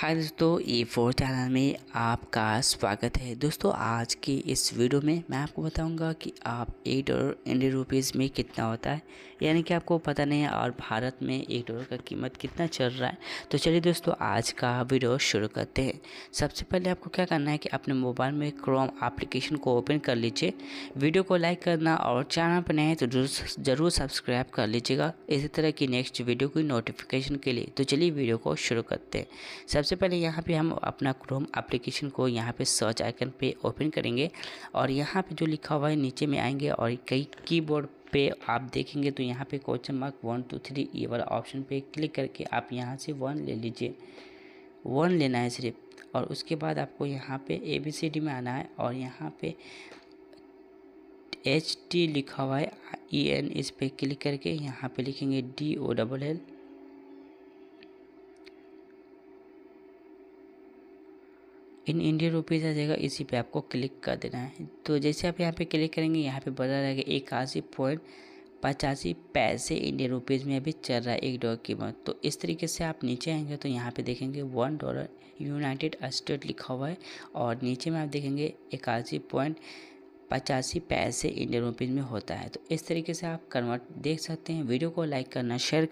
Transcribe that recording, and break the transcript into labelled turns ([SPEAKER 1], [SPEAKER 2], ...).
[SPEAKER 1] हाय दोस्तों ए four channel में आपका स्वागत है दोस्तों आज के इस वीडियो में मैं आपको बताऊंगा कि आप एक डॉलर इंडियन रुपीज़ में कितना होता है यानी कि आपको पता नहीं है और भारत में एक डॉलर का कीमत कितना चल रहा है तो चलिए दोस्तों आज का वीडियो शुरू करते हैं सबसे पहले आपको क्या करना है कि अपने मोबाइल में क्रोम एप्लीकेशन को ओपन कर लीजिए वीडियो को लाइक करना और चैनल पर नए तो ज़रूर सब्सक्राइब कर लीजिएगा इसी तरह की नेक्स्ट वीडियो की नोटिफिकेशन के लिए तो चलिए वीडियो को शुरू करते हैं सबसे पहले यहाँ पे हम अपना क्रोम एप्लीकेशन को यहाँ पे सर्च आइकन पे ओपन करेंगे और यहाँ पे जो लिखा हुआ है नीचे में आएंगे और कई कीबोर्ड पे आप देखेंगे तो यहाँ पे question mark one two three ये वाला ऑप्शन पे क्लिक करके आप यहाँ से वन ले लीजिए वन लेना है सिर्फ और उसके बाद आपको यहाँ पर ए बी सी डी में आना है और यहाँ पर एच टी लिखा हुआ है ई e एन इस पर क्लिक करके यहाँ पर लिखेंगे D O double L in Indian rupees आ जाएगा इसी पे आपको क्लिक कर देना है तो जैसे आप यहाँ पे क्लिक करेंगे यहाँ पे बता रहेगा इक्यासी पॉइंट पचासी पैसे इंडियन रुपीज़ में अभी चल रहा है एक डॉलर कीमत तो इस तरीके से आप नीचे आएंगे तो यहाँ पे देखेंगे वन डॉलर यूनाइटेड स्टेट लिखा हुआ है और नीचे में आप देखेंगे इक्यासी पॉइंट पचासी पैसे इंडियन रुपीज़ में होता है तो इस तरीके से आप कन्वर्ट देख सकते हैं वीडियो को लाइक करना शेयर